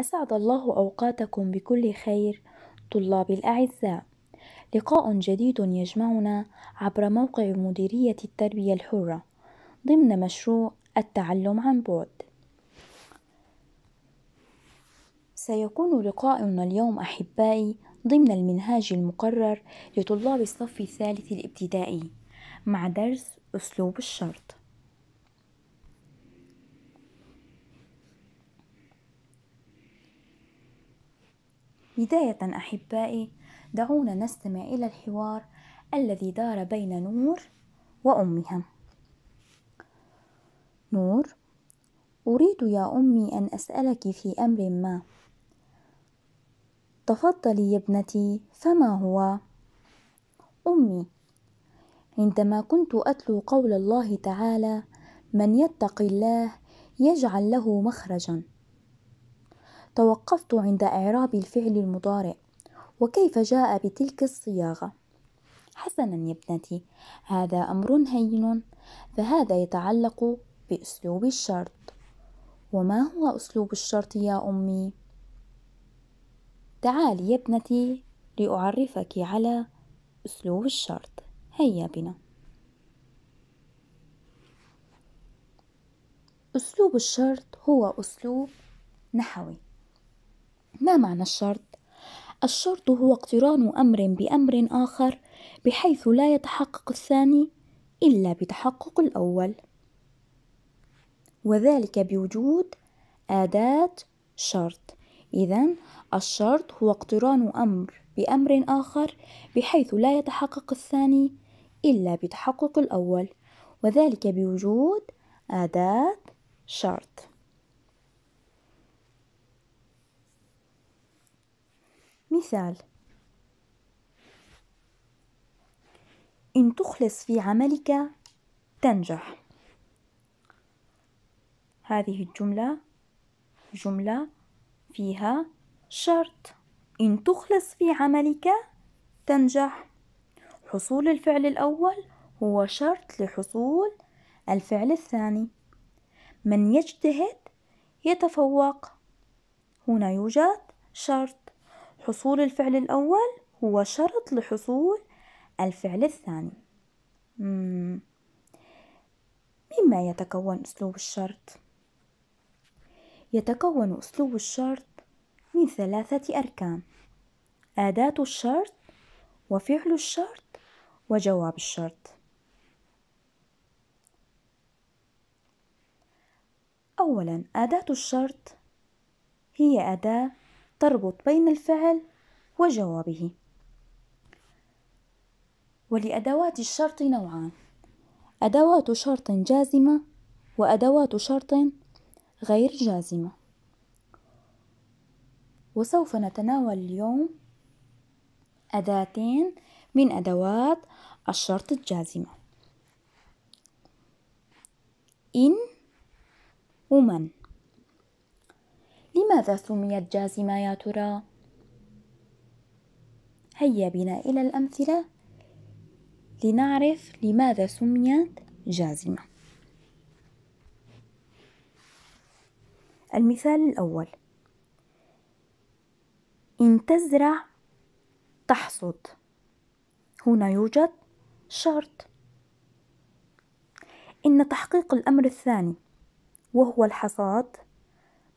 أسعد الله أوقاتكم بكل خير طلابي الأعزاء لقاء جديد يجمعنا عبر موقع مديرية التربية الحرة ضمن مشروع التعلم عن بعد سيكون لقاؤنا اليوم أحبائي ضمن المنهاج المقرر لطلاب الصف الثالث الابتدائي مع درس أسلوب الشرط بداية أحبائي دعونا نستمع إلى الحوار الذي دار بين نور وأمها نور أريد يا أمي أن أسألك في أمر ما تفضلي يا ابنتي فما هو أمي عندما كنت أتلو قول الله تعالى من يتق الله يجعل له مخرجا توقفت عند إعراب الفعل المضارع وكيف جاء بتلك الصياغة حسنا يا ابنتي هذا أمر هين فهذا يتعلق بأسلوب الشرط وما هو أسلوب الشرط يا أمي؟ تعالي يا ابنتي لأعرفك على أسلوب الشرط هيا بنا أسلوب الشرط هو أسلوب نحوي ما معنى الشرط؟ الشرط هو اقتران أمر بأمر آخر بحيث لا يتحقق الثاني إلا بتحقق الأول وذلك بوجود أداة شرط إذا الشرط هو اقتران أمر بأمر آخر بحيث لا يتحقق الثاني إلا بتحقق الأول وذلك بوجود أداة شرط مثال إن تخلص في عملك تنجح هذه الجملة جملة فيها شرط إن تخلص في عملك تنجح حصول الفعل الأول هو شرط لحصول الفعل الثاني من يجتهد يتفوق هنا يوجد شرط حصول الفعل الأول هو شرط لحصول الفعل الثاني مما يتكون أسلوب الشرط؟ يتكون أسلوب الشرط من ثلاثة أركان أداة الشرط وفعل الشرط وجواب الشرط أولا أداة الشرط هي أداة تربط بين الفعل وجوابه ولأدوات الشرط نوعان أدوات شرط جازمة وأدوات شرط غير جازمة وسوف نتناول اليوم أداتين من أدوات الشرط الجازمة إن ومن لماذا سميت جازمة يا ترى؟ هيا بنا إلى الأمثلة لنعرف لماذا سميت جازمة. المثال الأول: إن تزرع تحصد. هنا يوجد شرط. إن تحقيق الأمر الثاني وهو الحصاد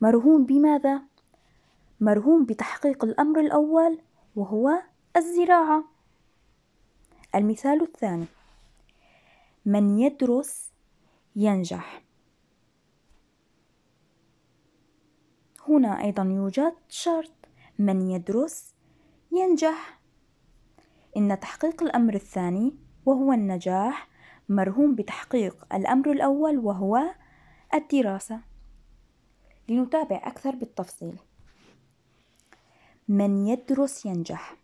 مرهون بماذا؟ مرهون بتحقيق الأمر الأول وهو الزراعة المثال الثاني من يدرس ينجح هنا أيضا يوجد شرط من يدرس ينجح إن تحقيق الأمر الثاني وهو النجاح مرهون بتحقيق الأمر الأول وهو الدراسة لنتابع أكثر بالتفصيل من يدرس ينجح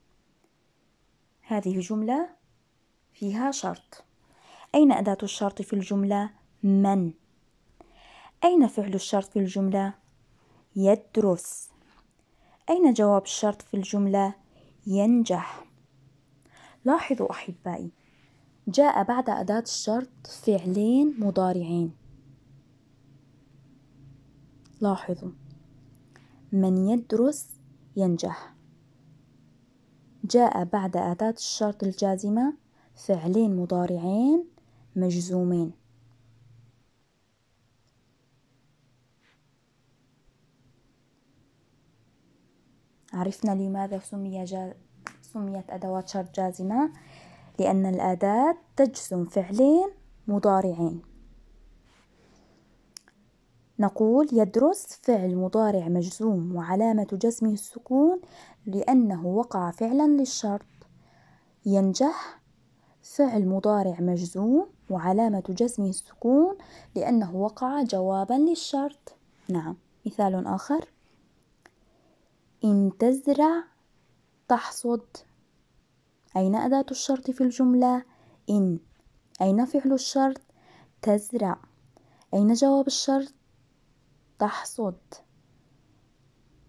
هذه جملة فيها شرط أين أداة الشرط في الجملة من أين فعل الشرط في الجملة يدرس أين جواب الشرط في الجملة ينجح لاحظوا أحبائي جاء بعد أداة الشرط فعلين مضارعين لاحظوا من يدرس ينجح جاء بعد أداة الشرط الجازمة فعلين مضارعين مجزومين عرفنا لماذا سمي جا... سميت أدوات شرط جازمة لأن الأداة تجزم فعلين مضارعين نقول يدرس فعل مضارع مجزوم وعلامة جزمه السكون لأنه وقع فعلا للشرط ينجح فعل مضارع مجزوم وعلامة جزمه السكون لأنه وقع جوابا للشرط نعم مثال آخر إن تزرع تحصد أين أداة الشرط في الجملة؟ إن أين فعل الشرط؟ تزرع أين جواب الشرط؟ تحصد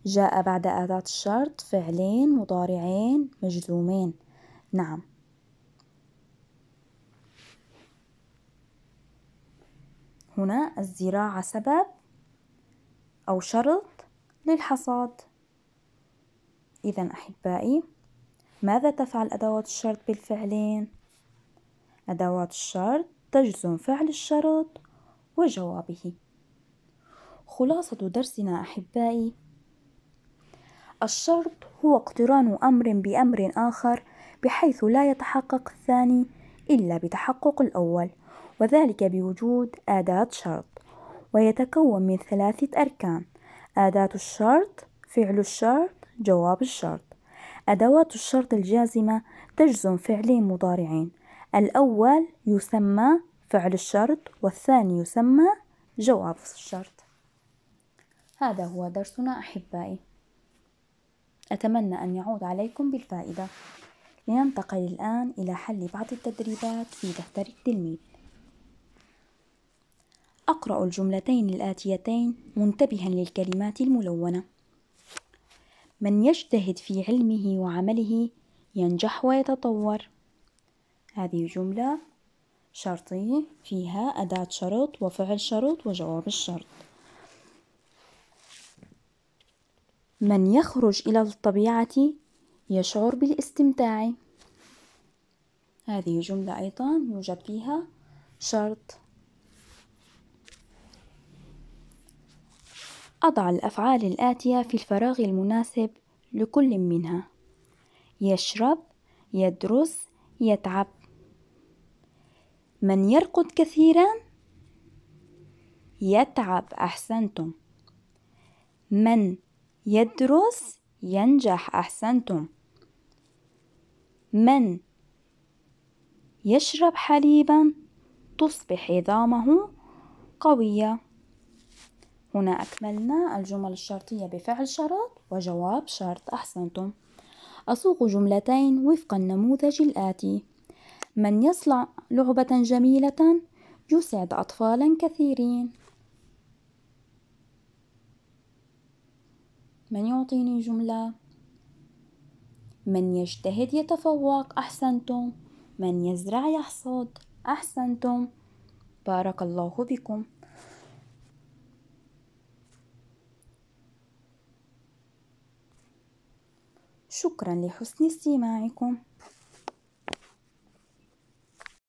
جاء بعد أداة الشرط فعلين مضارعين مجزومين نعم هنا الزراعة سبب أو شرط للحصاد إذا أحبائي ماذا تفعل أدوات الشرط بالفعلين؟ أدوات الشرط تجزم فعل الشرط وجوابه خلاصة درسنا أحبائي الشرط هو اقتران أمر بأمر آخر بحيث لا يتحقق الثاني إلا بتحقق الأول وذلك بوجود أداة شرط ويتكون من ثلاثة أركان أداة الشرط فعل الشرط جواب الشرط أدوات الشرط الجازمة تجزم فعلين مضارعين الأول يسمى فعل الشرط والثاني يسمى جواب الشرط هذا هو درسنا أحبائي أتمنى أن يعود عليكم بالفائدة لننتقل الآن إلى حل بعض التدريبات في دفتر التلميذ أقرأ الجملتين الآتيتين منتبها للكلمات الملونة من يجتهد في علمه وعمله ينجح ويتطور هذه جملة شرطية فيها أداة شرط وفعل شرط وجواب الشرط من يخرج إلى الطبيعة يشعر بالاستمتاع هذه جملة أيضا يوجد فيها شرط أضع الأفعال الآتية في الفراغ المناسب لكل منها يشرب يدرس يتعب من يرقد كثيرا يتعب أحسنتم من يدرس ينجح أحسنتم من يشرب حليبا تصبح عظامه قوية هنا أكملنا الجمل الشرطية بفعل شرط وجواب شرط أحسنتم أسوق جملتين وفق النموذج الآتي من يصنع لعبة جميلة يسعد أطفالا كثيرين من يعطيني جملة من يجتهد يتفوق أحسنتم من يزرع يحصد أحسنتم بارك الله بكم شكرا لحسن استماعكم